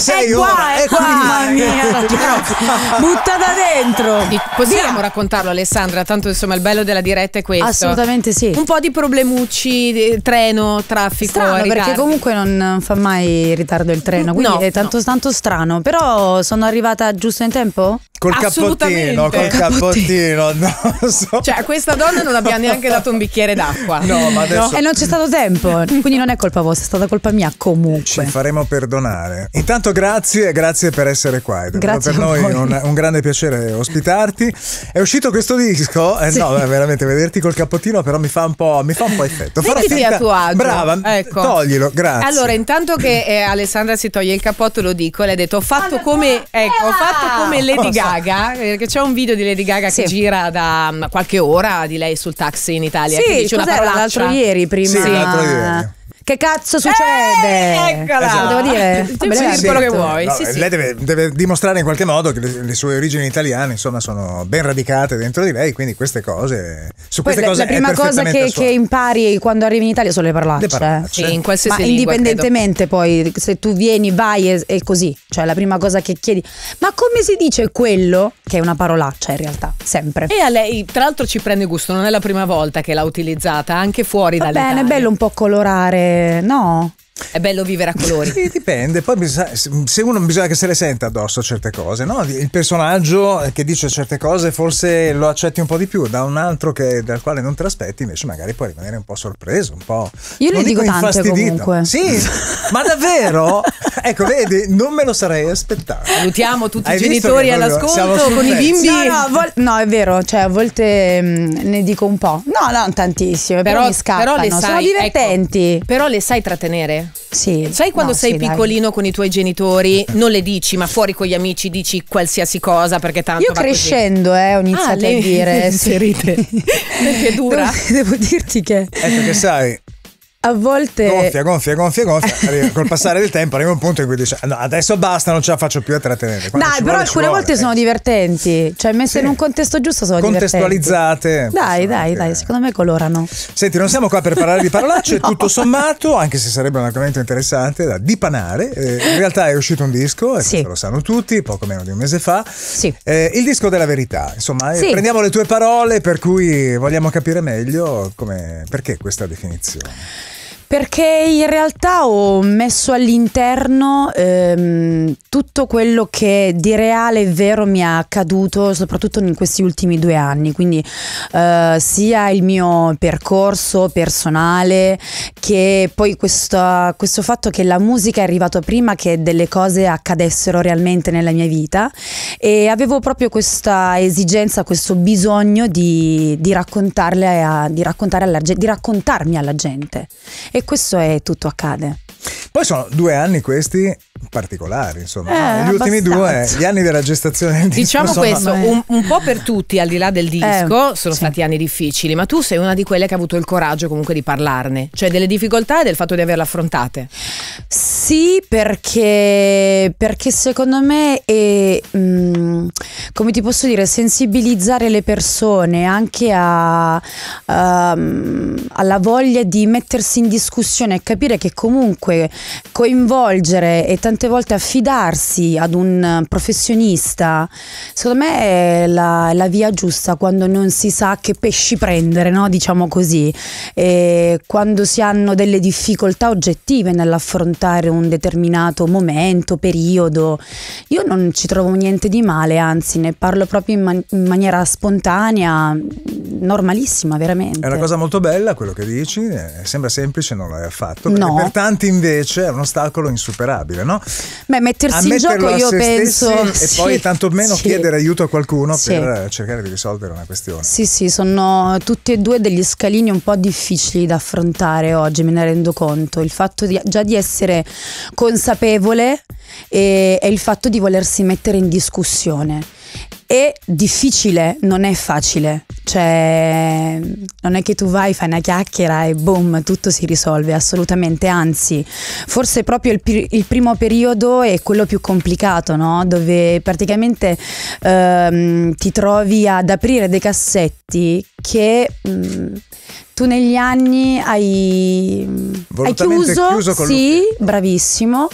sei è qua, ora? È, è eh, qua, mamma mia, buttata dentro. Possiamo via. raccontarlo, Alessandra? Tanto insomma, il bello della diretta è questo. Assolutamente sì. Un po' di problemucci, treno, traffico. Strano, perché comunque non fa mai ritardo il treno, quindi no, è tanto, no. tanto strano. Però sono arrivata giusto in tempo? Col cappottino, col cappottino, no, so. Cioè, a questa donna non abbiamo neanche dato un bicchiere d'acqua. No, ma adesso. No. E non c'è stato tempo, quindi non è colpa vostra, è stata colpa mia comunque. Ci faremo perdonare. Intanto, grazie, grazie per essere qua. È grazie per noi un, un, grande piacere ospitarti. È uscito questo disco, eh, sì. no, veramente vederti col cappottino, però mi fa un po', mi fa un po effetto. Farò finta... a tuo agio. Brava, ecco. toglilo, grazie. Allora, intanto che eh, Alessandra si toglie il cappotto, lo dico, le ha detto: ho fatto come, ecco, ho fatto come Lady Gaga. Oh, Gaga, perché c'è un video di Lady Gaga sì. che gira da mm, qualche ora di lei sul taxi in Italia. Sì, che dice una l'altro ieri prima. Sì, l'altro ieri che cazzo succede? Eh, eccola! Esatto. Devo dire, sì, sì, sì, quello che certo. vuoi. No, sì, lei deve, deve, dimostrare in qualche modo che le, le, sue origini italiane insomma sono ben radicate dentro di lei, quindi queste cose... Su Poi queste Poi, cose la prima cosa che, che, impari quando arrivi in Italia sono le parolacce. Le parolacce. Sì, in qualsiasi ma lingua, indipendentemente credo. poi se tu vieni, vai e, e così, cioè la prima cosa che chiedi, ma come si dice quello che è una parolaccia in realtà, sempre. E a lei tra l'altro ci prende gusto, non è la prima volta che l'ha utilizzata anche fuori Va Bene, è bello un po' colorare no, è bello vivere a colori. sì, dipende. Poi bisogna, se uno bisogna che se le senta addosso certe cose, no? Il personaggio che dice certe cose forse lo accetti un po' di più da un altro che, dal quale non te l'aspetti, invece magari puoi rimanere un po' sorpreso, un po'. Io le dico, dico tante comunque. Sì, ma davvero? ecco, vedi, non me lo sarei aspettato. Salutiamo tutti Hai i genitori all'ascolto con i bimbi. No, no, no, è vero, cioè a volte mh, mm, ne dico un po'. No, non tantissime, però, però mi scappano, però le sai, sono ecco, divertenti. Ecco, però le sai trattenere? Sì. Sai quando no, sei sì, piccolino dai. con i tuoi genitori, non le dici, ma fuori con gli amici dici qualsiasi cosa perché tanto. Io crescendo eh, ho iniziato ah, a dire. Inserite. perché dura. Devo, devo dirti che. Ecco che sai, a volte gonfia, gonfia, gonfia, gonfia. col passare del tempo arriva un punto in cui dice no, adesso basta, non ce la faccio più a trattenere. Quando Dai, però vuole, alcune volte eh. sono divertenti, cioè messe sì. in un contesto giusto sono contestualizzate. Dai, dai, dai, secondo me colorano. Senti, non siamo qua per parlare di parolacce, no. tutto sommato, anche se sarebbe un argomento interessante da dipanare. Eh, in realtà è uscito un disco, e sì. lo sanno tutti, poco meno di un mese fa. Sì. Eh, il disco della verità. Insomma, eh, sì. prendiamo le tue parole per cui vogliamo capire meglio come, perché questa definizione. Perché in realtà ho messo all'interno ehm, tutto quello che di reale e vero mi è accaduto, soprattutto in questi ultimi due anni, quindi eh, sia il mio percorso personale che poi questo, questo fatto che la musica è arrivata prima che delle cose accadessero realmente nella mia vita e avevo proprio questa esigenza, questo bisogno di, di, raccontarle a, di, raccontare alla, di raccontarmi alla gente. E questo è tutto accade. Poi sono due anni questi particolari, insomma. Eh, Gli abbastanza. ultimi due, gli anni della gestazione del disco. Diciamo sono... questo, un, un, po' per tutti, al di là del eh, disco, eh, sono sì. stati anni difficili, ma tu sei una di quelle che ha avuto il coraggio comunque di parlarne, cioè delle difficoltà e del fatto di averle affrontate. Sì, perché, perché secondo me è, mh, mm, come ti posso dire, sensibilizzare le persone anche a, um, alla voglia di mettersi in discussione e capire che comunque coinvolgere e tante volte affidarsi ad un eh, professionista, secondo me è la, la via giusta quando non si sa che pesci prendere, no? diciamo così, e quando si hanno delle difficoltà oggettive nell'affrontare un determinato momento, periodo. Io non ci trovo niente di male, anzi ne parlo proprio in, man- in maniera spontanea, normalissima veramente. È una cosa molto bella quello che dici, eh, sembra semplice, non l'hai affatto, no. per tanti invece è un ostacolo insuperabile, no? Beh, mettersi in gioco io penso... e sì, poi tanto meno sì. chiedere aiuto a qualcuno sì. per cercare di risolvere una questione. Sì, sì, sono tutti e due degli scalini un po' difficili da affrontare oggi, me ne rendo conto. Il fatto di, già di essere consapevole e, eh, e il fatto di volersi mettere in discussione. È difficile, non è facile. Cioè, non è che tu vai, fai una chiacchiera e boom, tutto si risolve, assolutamente. Anzi, forse proprio il, pr- il primo periodo è quello più complicato, no? Dove praticamente ehm, ti trovi ad aprire dei cassetti che... Mh, mm, tu negli anni hai, hai chiuso, chiuso con sì, lui. bravissimo.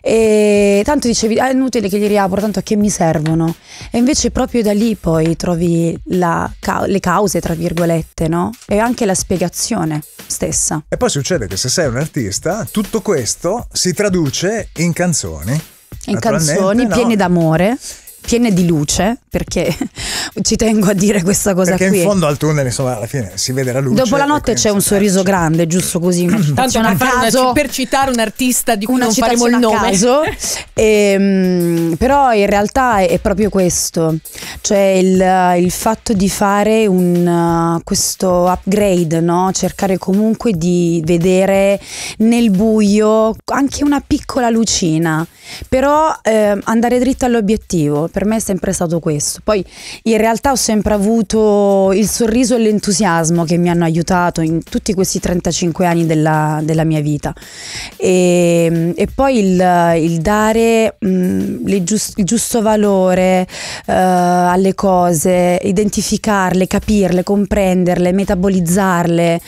E tanto dicevi, ah, è inutile che li riapro, tanto a che mi servono. E invece proprio da lì poi trovi la, le cause, tra virgolette, no? E anche la spiegazione stessa. E poi succede che se sei un artista, tutto questo si traduce in canzoni. In canzoni no? piene d'amore, piene di luce, perché ci tengo a dire questa cosa perché qui. Perché in fondo al tunnel, insomma, alla fine si vede la luce. Dopo la notte c'è un sorriso grande, giusto così. Tanto per, caso, una, per citare un artista di cui non faremo il nome. Caso, e, ehm, però in realtà è, è proprio questo, cioè il, il fatto di fare un, uh, questo upgrade, no? cercare comunque di vedere nel buio anche una piccola lucina, però eh, andare dritto all'obiettivo, per me è sempre stato questo questo. Poi in realtà ho sempre avuto il sorriso e l'entusiasmo che mi hanno aiutato in tutti questi 35 anni della, della mia vita. E, ehm, e poi il, il dare mh, mm, giust, il giusto valore uh, alle cose, identificarle, capirle, comprenderle, metabolizzarle,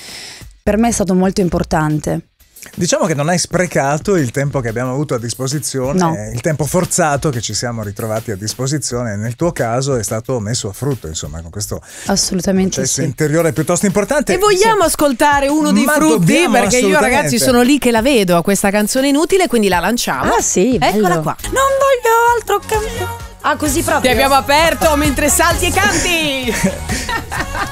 per me è stato molto importante. Diciamo che non hai sprecato il tempo che abbiamo avuto a disposizione, no. il tempo forzato che ci siamo ritrovati a disposizione, nel tuo caso è stato messo a frutto, insomma, con questo processo sì. interiore piuttosto importante. E vogliamo sì. ascoltare uno dei Ma frutti perché io ragazzi sono lì che la vedo a questa canzone inutile, quindi la lanciamo. Ah sì, bello. Eccola qua. Non voglio altro cambiare. Ah, così proprio. Ti abbiamo aperto mentre salti e canti.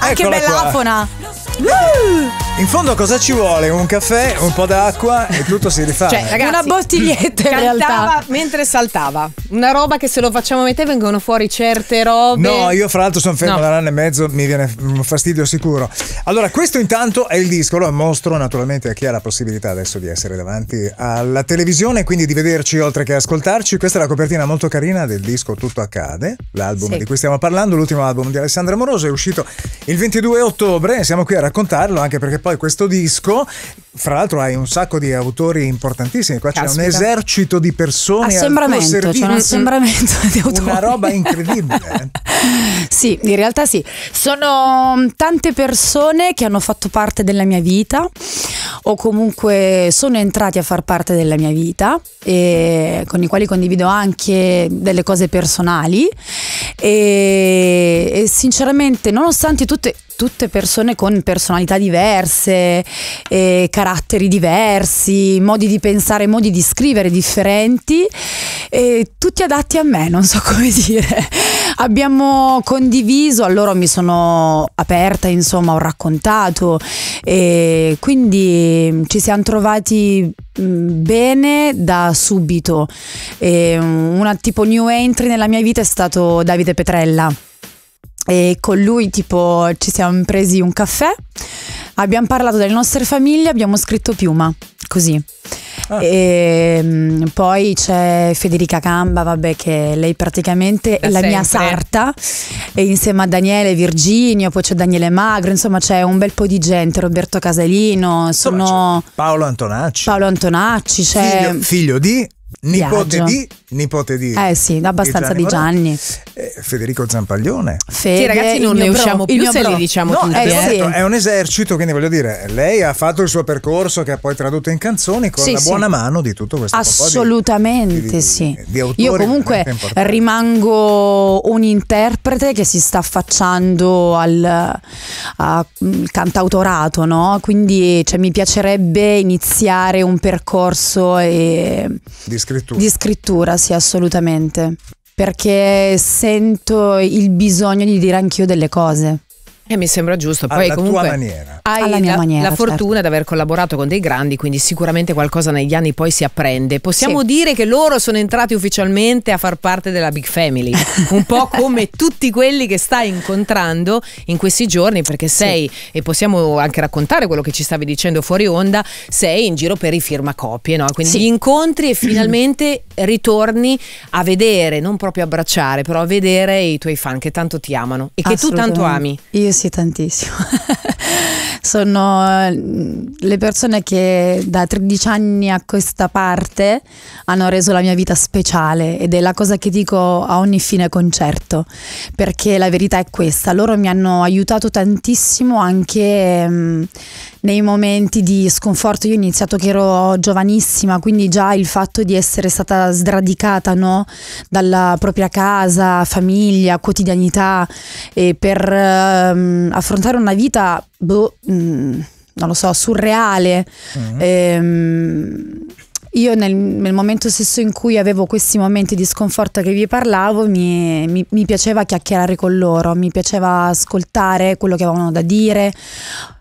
Anche ah, bellafona. Qua. Uh! In fondo cosa ci vuole? Un caffè, un po' d'acqua e tutto si rifà. Cioè, ragazzi, una bottiglietta in realtà. mentre saltava. Una roba che se lo facciamo mettere vengono fuori certe robe. No, io fra l'altro sono fermo no. da un anno e mezzo, mi viene un fastidio sicuro. Allora, questo intanto è il disco, lo mostro naturalmente a chi ha la possibilità adesso di essere davanti alla televisione, quindi di vederci oltre che ascoltarci. Questa è la copertina molto carina del disco Tutto accade, l'album sì. di cui stiamo parlando, l'ultimo album di Alessandra Moroso è uscito il 22 ottobre, siamo qui a raccontarlo anche perché poi poi questo disco fra l'altro hai un sacco di autori importantissimi, qua Caspita. c'è un esercito di persone assembramento, al c'è un assembramento di autori. Una roba incredibile. sì, in realtà sì. Sono mm, tante persone che hanno fatto parte della mia vita o comunque sono entrati a far parte della mia vita e con i quali condivido anche delle cose personali e, e sinceramente nonostante tutte, tutte persone con personalità diverse e caratteristiche caratteri diversi, modi di pensare, modi di scrivere differenti, tutti adatti a me, non so come dire. Abbiamo condiviso, allora mi sono aperta, insomma, ho raccontato e quindi mm, ci siamo trovati mm, bene da subito. E mm, una tipo new entry nella mia vita è stato Davide Petrella e con lui tipo ci siamo presi un caffè Abbiamo parlato delle nostre famiglie, abbiamo scritto Piuma, così. Ah. E ehm, poi c'è Federica Camba, vabbè, che lei praticamente è la sempre. mia sarta, e insieme a Daniele Virginio, poi c'è Daniele Magro, insomma c'è un bel po' di gente, Roberto Casalino, sono Paolo Antonacci. Paolo Antonacci, c'è figlio, figlio di Nipote di nipote di... Eh sì, abbastanza di Gianni. Di Gianni. Eh, Federico Zampaglione. Fede, sì, ragazzi non ne usciamo più se li diciamo no, tutti. Eh, esatto, È un esercito, quindi voglio dire, lei ha fatto il suo percorso che ha poi tradotto in canzoni con sì, la buona mano di tutto questo. Assolutamente di, di, sì. Io comunque rimango un interprete che si sta affacciando al, al mm, cantautorato, no? Quindi cioè, mi piacerebbe iniziare un percorso e, eh, di scrittura. Di scrittura sì, assolutamente. Perché sento il bisogno di dire anch'io delle cose. E eh, mi sembra giusto. Poi Alla comunque tua maniera. Hai Alla mia la, maniera, la fortuna certo. di aver collaborato con dei grandi, quindi sicuramente qualcosa negli anni poi si apprende. Possiamo sì. dire che loro sono entrati ufficialmente a far parte della Big Family, un po' come tutti quelli che stai incontrando in questi giorni, perché sei, sì. e possiamo anche raccontare quello che ci stavi dicendo fuori onda, sei in giro per i firmacopie, no? Quindi sì. gli incontri e finalmente ritorni a vedere, non proprio abbracciare, però a vedere i tuoi fan che tanto ti amano e che tu tanto ami. Io sì, tantissimo. Sono eh, le persone che da 13 anni a questa parte hanno reso la mia vita speciale ed è la cosa che dico a ogni fine concerto, perché la verità è questa, loro mi hanno aiutato tantissimo anche mm, nei momenti di sconforto. Io ho iniziato che ero giovanissima, quindi già il fatto di essere stata sradicata no? dalla propria casa, famiglia, quotidianità e per... Mh, ehm, mh, ehm, affrontare una vita, boh, mh, mm, non lo so, surreale. Mm. Ehm, io nel, nel, momento stesso in cui avevo questi momenti di sconforto che vi parlavo, mi, mi, mi piaceva chiacchierare con loro, mi piaceva ascoltare quello che avevano da dire.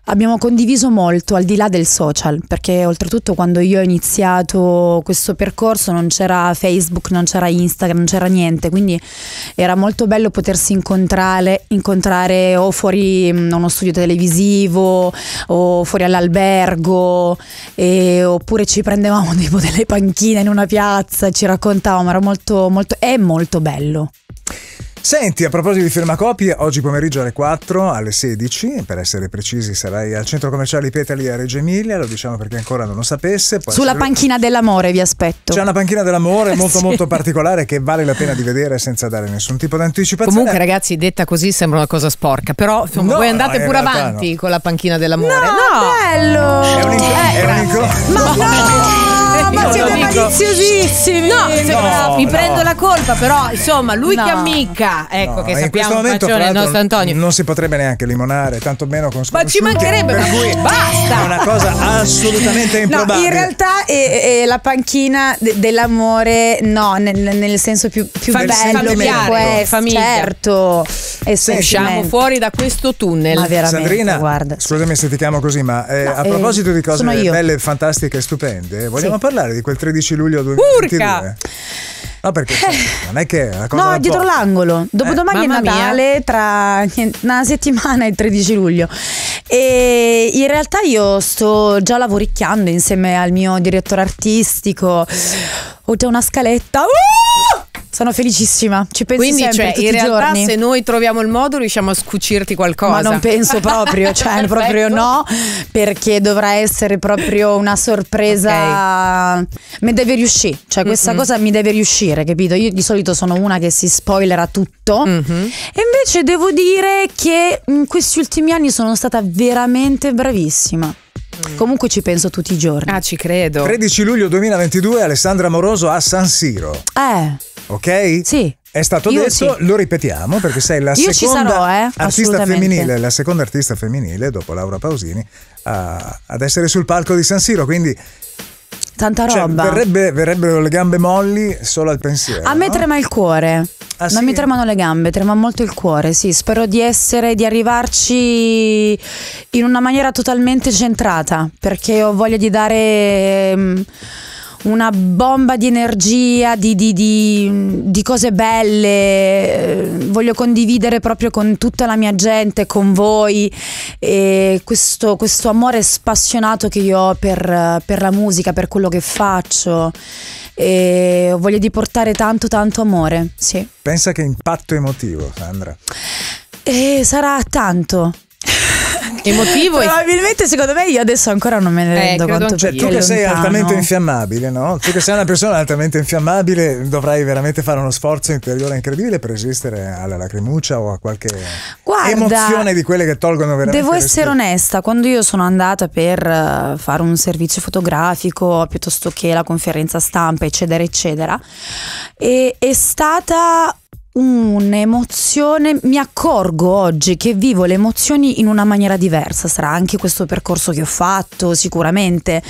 Abbiamo condiviso molto al di là del social, perché oltretutto quando io ho iniziato questo percorso non c'era Facebook, non c'era Instagram, non c'era niente, quindi era molto bello potersi incontrare, incontrare o fuori uno studio televisivo o fuori all'albergo, e, oppure ci prendevamo dei delle panchine in una piazza, ci raccontavamo, era molto, molto, è molto bello. Senti, a proposito di firmacopie, oggi pomeriggio alle 4, alle 16, per essere precisi, sarai al centro commerciale di Petali a Reggio Emilia, lo diciamo perché ancora non lo sapesse. Sulla essere... panchina dell'amore vi aspetto. C'è una panchina dell'amore molto sì. molto particolare che vale la pena di vedere senza dare nessun tipo di anticipazione. Comunque ragazzi, detta così sembra una cosa sporca, però no, voi andate no, pure avanti no. con la panchina dell'amore. No, no, bello! È un, incontro! eh, è un inc- Ma no! ma siete maliziosissimi. No, no, mi no. prendo la colpa, però insomma, lui che ammicca, ecco che sappiamo in sappiamo momento, il nostro Antonio. Non si potrebbe neanche limonare, tanto meno con sconosciuti. Ma ci mancherebbe, per cui basta. È una cosa assolutamente improbabile. in realtà è, è la panchina de- dell'amore, no, nel, nel senso più, più Fam- bello che può ecco, essere. Famiglia. Certo. Usciamo fuori da questo tunnel. Ma veramente, Sandrina, guarda. Scusami se ti chiamo così, ma eh, a eh, proposito di cose belle, fantastiche, stupende, vogliamo parlare parlare di quel 13 luglio 2022? Urca! No, perché eh. non è che la cosa No, dietro l'angolo. Dopodomani eh, è Natale, mia. tra una settimana e il 13 luglio. E in realtà io sto già lavoricchiando insieme al mio direttore artistico. Ho già una scaletta. Uh! Sono felicissima, ci penso Quindi, sempre cioè, in realtà giorni. se noi troviamo il modo riusciamo a scucirti qualcosa. Ma non penso proprio, cioè proprio no, perché dovrà essere proprio una sorpresa. Okay. Mi deve riuscire, cioè questa mm-hmm. cosa mi deve riuscire, capito? Io di solito sono una che si spoilera tutto mm-hmm. e invece devo dire che in questi ultimi anni sono stata veramente bravissima. Mm. Comunque ci penso tutti i giorni. Ah, ci credo. 13 luglio 2022 Alessandra Moroso a San Siro. Eh ok? Sì. È stato Io detto, sì. lo ripetiamo perché sei la Io seconda sarò, eh? artista femminile, la seconda artista femminile dopo Laura Pausini a, ad essere sul palco di San Siro, quindi tanta cioè, roba. Cioè, verrebbe, verrebbero le gambe molli solo al pensiero. A me no? trema il cuore. Ah, non mi tremano le gambe, trema molto il cuore, sì. Spero di essere, di arrivarci in una maniera totalmente centrata, perché ho voglia di dare mm, una bomba di energia, di, di, di, di cose belle, eh, voglio condividere proprio con tutta la mia gente, con voi, questo, questo, amore spassionato che io ho per, per la musica, per quello che faccio e voglio di portare tanto tanto amore, sì. Pensa che impatto emotivo, Sandra. E eh, sarà tanto, emotivo. Probabilmente, secondo me, io adesso ancora non me ne eh, rendo eh, conto. Cioè, tu che sei altamente infiammabile, no? Tu che sei una persona altamente infiammabile, dovrai veramente fare uno sforzo interiore incredibile per resistere alla lacrimuccia o a qualche Guarda, emozione di quelle che tolgono veramente. Devo essere rispetto. onesta, quando io sono andata per eh, fare un servizio fotografico piuttosto che la conferenza stampa, eccetera, eccetera, è, è stata un'emozione, mi accorgo oggi che vivo le emozioni in una maniera diversa, sarà anche questo percorso che ho fatto sicuramente,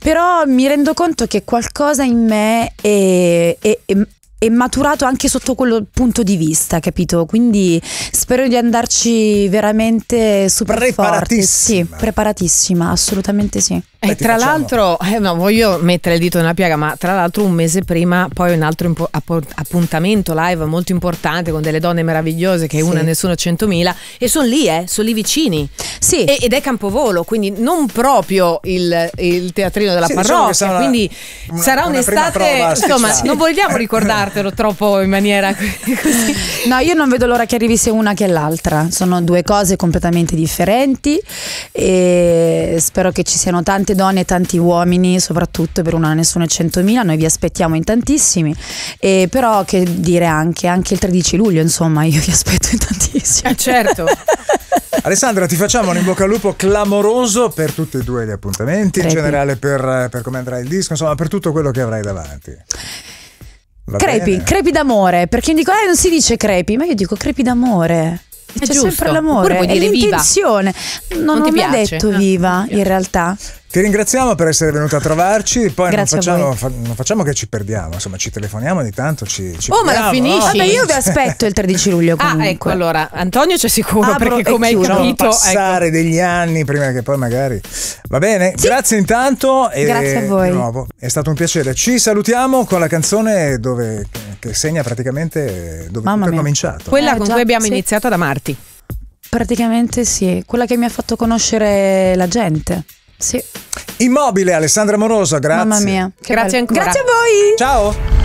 però mi rendo conto che qualcosa in me è, è, è e maturato anche sotto quel punto di vista, capito? Quindi spero di andarci veramente super preparatissima. Forte. Sì, preparatissima, assolutamente sì. E eh, tra facciamo. l'altro, eh, no, voglio mettere il dito nella piaga, ma tra l'altro un mese prima poi un altro impo- appuntamento live molto importante con delle donne meravigliose che sì. una nessuno 100.000 e sono lì, eh, sono lì vicini. Sì. E- ed è Campovolo, quindi non proprio il, il teatrino della sì, diciamo parrocchia, diciamo quindi una, sarà una un'estate, insomma, non vogliamo ricordartelo troppo in maniera così. No, io non vedo l'ora che arrivi sia una che l'altra, sono due cose completamente differenti e spero che ci siano tante tante donne e tanti uomini, soprattutto per una nessuno e 100.000, noi vi aspettiamo in tantissimi, e però che dire anche, anche il 13 luglio, insomma, io vi aspetto in tantissimi. Eh certo. Alessandra, ti facciamo un in bocca al lupo clamoroso per tutti e due gli appuntamenti, Crepi. in generale per, per come andrà il disco, insomma, per tutto quello che avrai davanti. Va crepi, bene. crepi d'amore, perché dico, eh, non si dice crepi, ma io dico crepi d'amore. È c'è giusto. sempre l'amore. Oppure puoi dire l'intenzione. Viva. Non, non ti mai detto viva no. in realtà. Ti ringraziamo per essere venuto a trovarci. Poi non facciamo, fa, non facciamo, che ci perdiamo, insomma, ci telefoniamo ogni tanto. Ci, ci oh, ma la finisci? No? Vabbè, io vi aspetto il 13 luglio. Comunque. Ah, ecco, allora Antonio c'è sicuro ah, perché, come hai capito, capito, ecco. passare ecco. degli anni prima che poi magari. Va bene, sì. grazie intanto. E grazie a voi. È stato un piacere. Ci salutiamo con la canzone dove che segna praticamente dove Mamma tutto mia. è cominciato. Quella eh, con già, cui abbiamo sì. iniziato ad amarti. Praticamente sì, quella che mi ha fatto conoscere la gente. Sì. Immobile Alessandra Moroso, grazie. Mamma mia. Grazie bello. ancora. Grazie a voi. Ciao.